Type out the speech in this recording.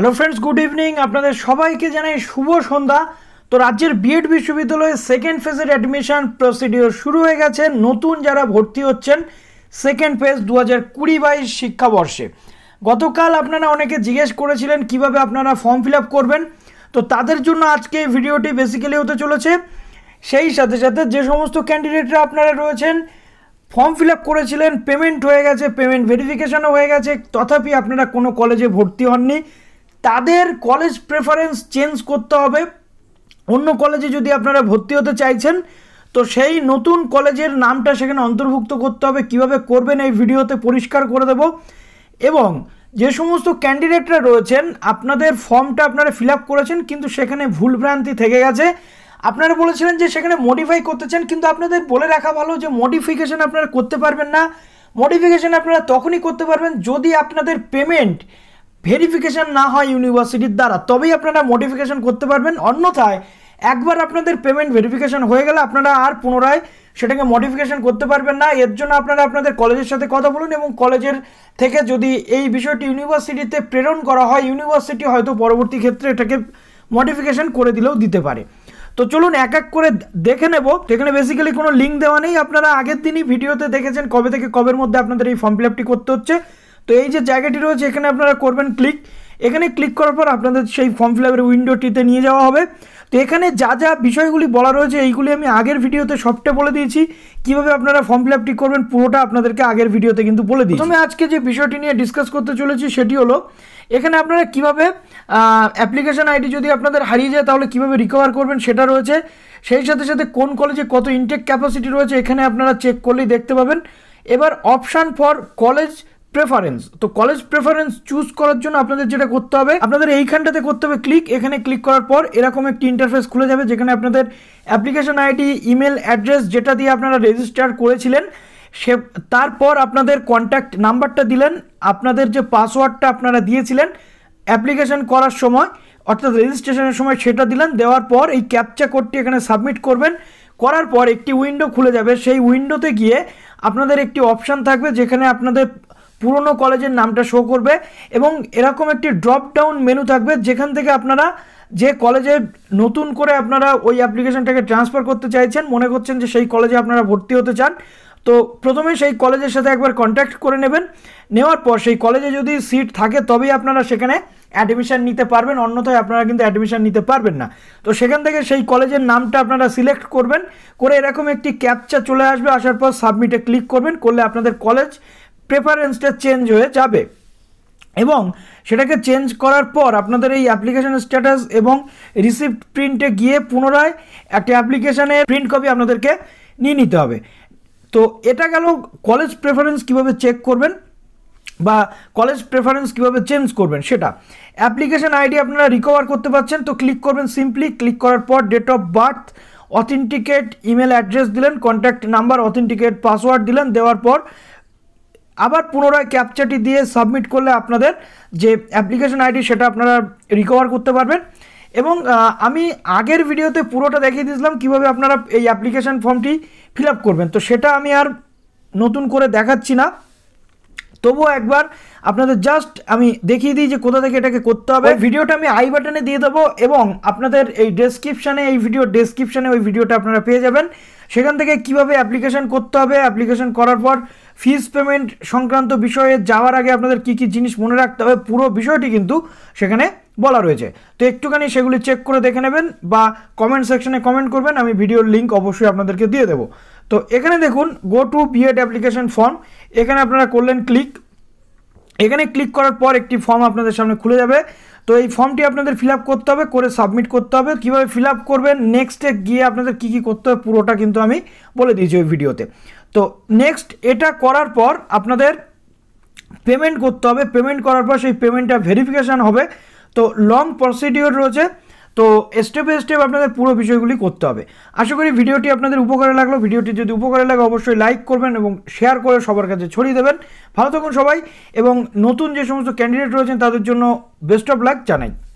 hello friends good evening আপনাদের সবাইকে জানাই শুভ সন্ধ্যা তো রাজ্যের বিএড বিশ্ববিদ্যালয়ে সেকেন্ড ফেজের অ্যাডমিশন প্রসিডিওর শুরু হয়ে গেছে নতুন যারা ভর্তি হচ্ছেন সেকেন্ড ফেজ দু হাজার কুড়ি বাইশ শিক্ষাবর্ষে গতকাল আপনারা অনেকে জিজ্ঞেস করেছিলেন কিভাবে আপনারা ফর্ম ফিল আপ করবেন তো তাদের জন্য আজকে এই ভিডিওটি বেসিক্যালি হতে চলেছে সেই সাথে সাথে যে সমস্ত ক্যান্ডিডেটরা আপনারা রয়েছেন ফর্ম ফিল আপ করেছিলেন পেমেন্ট হয়ে গেছে পেমেন্ট ভেরিফিকেশনও হয়ে গেছে তথাপি আপনারা কোনো কলেজে ভর্তি হননি তাদের কলেজ প্রেফারেন্স চেঞ্জ করতে হবে অন্য কলেজে যদি আপনারা ভর্তি হতে চাইছেন তো সেই নতুন কলেজের নামটা সেখানে অন্তর্ভুক্ত করতে হবে কিভাবে করবেন এই ভিডিওতে পরিষ্কার করে দেব এবং যে সমস্ত ক্যান্ডিডেটরা রয়েছেন আপনাদের ফর্মটা আপনারা ফিল করেছেন কিন্তু সেখানে ভুলভ্রান্তি থেকে গেছে আপনারা বলেছিলেন যে সেখানে মডিফাই করতে চান কিন্তু আপনাদের বলে রাখা ভালো যে মডিফিকেশান আপনারা করতে পারবেন না মডিফিকেশান আপনারা তখনই করতে পারবেন যদি আপনাদের পেমেন্ট ভেরিফিকেশন না হয় ইউনিভার্সিটির দ্বারা তবেই আপনারা মডিফিকেশন করতে পারবেন অন্যথায় একবার আপনাদের পেমেন্ট ভেরিফিকেশন হয়ে গেলে আপনারা আর পুনরায় সেটাকে মডিফিকেশন করতে পারবেন না এর জন্য আপনারা আপনাদের কলেজের সাথে কথা বলুন এবং কলেজের থেকে যদি এই বিষয়টি ইউনিভার্সিটিতে প্রেরণ করা হয় ইউনিভার্সিটি হয়তো পরবর্তী ক্ষেত্রে এটাকে মডিফিকেশন করে দিলেও দিতে পারে তো চলুন এক এক করে দেখে নেব এখানে বেসিক্যালি কোনো লিঙ্ক দেওয়া নেই আপনারা আগের দিনই ভিডিওতে দেখেছেন কবে থেকে কবের মধ্যে আপনাদের এই ফর্ম ফিল আপটি করতে হচ্ছে তো এই যে জায়গাটি রয়েছে এখানে আপনারা করবেন ক্লিক এখানে ক্লিক করার পর আপনাদের সেই ফর্ম ফিল আপের উইন্ডোটিতে নিয়ে যাওয়া হবে তো এখানে যা যা বিষয়গুলি বলা রয়েছে এইগুলি আমি আগের ভিডিওতে সবটা বলে দিয়েছি কিভাবে আপনারা ফর্ম ফিল আপটি করবেন পুরোটা আপনাদেরকে আগের ভিডিওতে কিন্তু বলে দিই প্রথমে আজকে যে বিষয়টি নিয়ে ডিসকাস করতে চলেছি সেটি হলো এখানে আপনারা কিভাবে অ্যাপ্লিকেশন আইডি যদি আপনাদের হারিয়ে যায় তাহলে কিভাবে রিকভার করবেন সেটা রয়েছে সেই সাথে সাথে কোন কলেজে কত ইনটেক ক্যাপাসিটি রয়েছে এখানে আপনারা চেক করলেই দেখতে পাবেন এবার অপশান ফর কলেজ প্রেফারেন্স তো কলেজ প্রেফারেন্স চুজ করার জন্য আপনাদের যেটা করতে হবে আপনাদের এইখানটাতে করতে হবে ক্লিক এখানে ক্লিক করার পর এরকম একটি ইন্টারফেস খুলে যাবে যেখানে আপনাদের অ্যাপ্লিকেশন আইডি ইমেল অ্যাড্রেস যেটা দিয়ে আপনারা রেজিস্টার করেছিলেন সে তারপর আপনাদের কন্ট্যাক্ট নাম্বারটা দিলেন আপনাদের যে পাসওয়ার্ডটা আপনারা দিয়েছিলেন অ্যাপ্লিকেশন করার সময় অর্থাৎ রেজিস্ট্রেশনের সময় সেটা দিলেন দেওয়ার পর এই ক্যাপচা কোডটি এখানে সাবমিট করবেন করার পর একটি উইন্ডো খুলে যাবে সেই উইন্ডোতে গিয়ে আপনাদের একটি অপশান থাকবে যেখানে আপনাদের পুরনো কলেজের নামটা শো করবে এবং এরকম একটি ড্রপ ডাউন মেনু থাকবে যেখান থেকে আপনারা যে কলেজে নতুন করে আপনারা ওই অ্যাপ্লিকেশনটাকে ট্রান্সফার করতে চাইছেন মনে করছেন যে সেই কলেজে আপনারা ভর্তি হতে চান তো প্রথমে সেই কলেজের সাথে একবার কন্ট্যাক্ট করে নেবেন নেওয়ার পর সেই কলেজে যদি সিট থাকে তবেই আপনারা সেখানে অ্যাডমিশান নিতে পারবেন অন্যথায় আপনারা কিন্তু অ্যাডমিশান নিতে পারবেন না তো সেখান থেকে সেই কলেজের নামটা আপনারা সিলেক্ট করবেন করে এরকম একটি ক্যাপচা চলে আসবে আসার পর সাবমিটে ক্লিক করবেন করলে আপনাদের কলেজ প্রেফারেন্সটা চেঞ্জ হয়ে যাবে এবং সেটাকে চেঞ্জ করার পর আপনাদের এই অ্যাপ্লিকেশন স্ট্যাটাস এবং রিসিপ্ট প্রিন্টে গিয়ে পুনরায় একটা অ্যাপ্লিকেশানের প্রিন্ট কপি আপনাদেরকে নিয়ে নিতে হবে তো এটা গেল কলেজ প্রেফারেন্স কিভাবে চেক করবেন বা কলেজ প্রেফারেন্স কীভাবে চেঞ্জ করবেন সেটা অ্যাপ্লিকেশান আইডি আপনারা রিকভার করতে পারছেন তো ক্লিক করবেন সিম্পলি ক্লিক করার পর date of birth authenticate email address দিলেন কন্ট্যাক্ট নাম্বার অথেন্টিকেট পাসওয়ার্ড দিলেন দেওয়ার পর আবার পুনরায় ক্যাপচারটি দিয়ে সাবমিট করলে আপনাদের যে অ্যাপ্লিকেশন আইডি সেটা আপনারা রিকভার করতে পারবেন এবং আমি আগের ভিডিওতে পুরোটা দেখিয়ে দিয়েছিলাম কীভাবে আপনারা এই অ্যাপ্লিকেশান ফর্মটি ফিল করবেন তো সেটা আমি আর নতুন করে দেখাচ্ছি না তবুও একবার আপনাদের জাস্ট আমি দেখিয়ে দিই যে কোথা থেকে এটাকে করতে হবে ভিডিওটা আমি আই বাটনে দিয়ে দেবো এবং আপনাদের এই ডেসক্রিপশানে এই ভিডিও ডেসক্রিপশানে ওই ভিডিওটা আপনারা পেয়ে যাবেন সেখান থেকে কিভাবে অ্যাপ্লিকেশান করতে হবে অ্যাপ্লিকেশন করার পর ফিজ পেমেন্ট সংক্রান্ত বিষয়ে যাওয়ার আগে আপনাদের কি কি জিনিস মনে রাখতে হবে পুরো বিষয়টি কিন্তু সেখানে বলা রয়েছে তো একটুখানি সেগুলি চেক করে দেখে নেবেন বা কমেন্ট সেকশনে কমেন্ট করবেন আমি ভিডিওর লিঙ্ক অবশ্যই আপনাদেরকে দিয়ে দেবো তো এখানে দেখুন go to BEd application form এখানে আপনারা করলেন ক্লিক এখানে ক্লিক করার পর একটি ফর্ম আপনাদের সামনে খুলে যাবে তো এই ফর্মটি আপনাদের ফিল করতে হবে করে সাবমিট করতে হবে কীভাবে ফিল আপ করবেন নেক্সটে গিয়ে আপনাদের কি কি করতে হবে পুরোটা কিন্তু আমি বলে দিয়েছি ওই ভিডিওতে তো নেক্সট এটা করার পর আপনাদের পেমেন্ট করতে হবে পেমেন্ট করার পর সেই পেমেন্টটা ভেরিফিকেশান হবে তো লং প্রসিডিওর রয়েছে তো স্টেপ বাই স্টেপ আপনাদের পুরো বিষয়গুলি করতে হবে আশা করি ভিডিওটি আপনাদের উপকারে লাগলো ভিডিওটি যদি উপকারে লাগে অবশ্যই লাইক করবেন এবং শেয়ার করে সবার কাছে ছড়িয়ে দেবেন ভালো থাকুন সবাই এবং নতুন যে সমস্ত ক্যান্ডিডেট রয়েছেন তাদের জন্য বেস্ট অফ লাক জানাই